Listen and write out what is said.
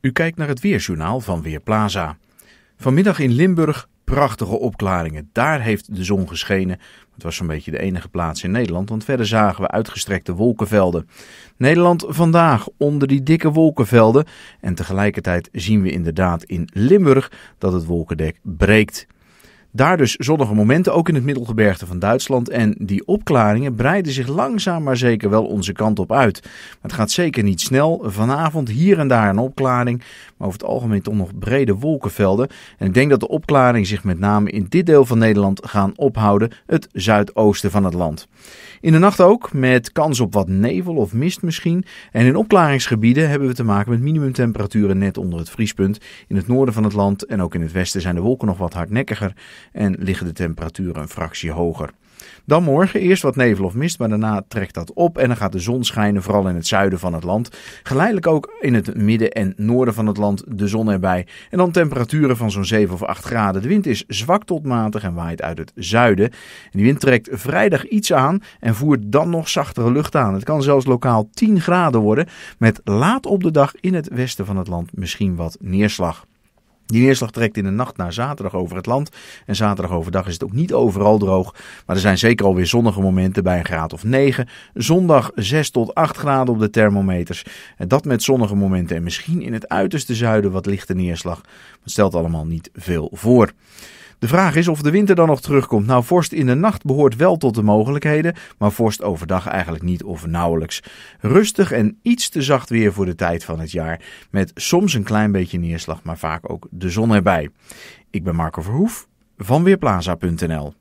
U kijkt naar het Weerjournaal van Weerplaza. Vanmiddag in Limburg prachtige opklaringen. Daar heeft de zon geschenen. Het was zo'n beetje de enige plaats in Nederland, want verder zagen we uitgestrekte wolkenvelden. Nederland vandaag onder die dikke wolkenvelden. En tegelijkertijd zien we inderdaad in Limburg dat het wolkendek breekt. Daar dus zonnige momenten, ook in het middelgebergte van Duitsland. En die opklaringen breiden zich langzaam maar zeker wel onze kant op uit. Maar het gaat zeker niet snel. Vanavond hier en daar een opklaring. Maar over het algemeen toch nog brede wolkenvelden. En ik denk dat de opklaring zich met name in dit deel van Nederland gaan ophouden. Het zuidoosten van het land. In de nacht ook, met kans op wat nevel of mist misschien. En in opklaringsgebieden hebben we te maken met minimumtemperaturen net onder het vriespunt. In het noorden van het land en ook in het westen zijn de wolken nog wat hardnekkiger en liggen de temperaturen een fractie hoger. Dan morgen eerst wat nevel of mist, maar daarna trekt dat op en dan gaat de zon schijnen, vooral in het zuiden van het land. Geleidelijk ook in het midden en noorden van het land de zon erbij. En dan temperaturen van zo'n 7 of 8 graden. De wind is zwak tot matig en waait uit het zuiden. die wind trekt vrijdag iets aan en voert dan nog zachtere lucht aan. Het kan zelfs lokaal 10 graden worden, met laat op de dag in het westen van het land misschien wat neerslag. Die neerslag trekt in de nacht naar zaterdag over het land. En zaterdag overdag is het ook niet overal droog. Maar er zijn zeker alweer zonnige momenten bij een graad of 9. Zondag 6 tot 8 graden op de thermometers. En dat met zonnige momenten en misschien in het uiterste zuiden wat lichte neerslag. het stelt allemaal niet veel voor. De vraag is of de winter dan nog terugkomt. Nou, vorst in de nacht behoort wel tot de mogelijkheden, maar vorst overdag eigenlijk niet of nauwelijks. Rustig en iets te zacht weer voor de tijd van het jaar. Met soms een klein beetje neerslag, maar vaak ook de zon erbij. Ik ben Marco Verhoef van Weerplaza.nl.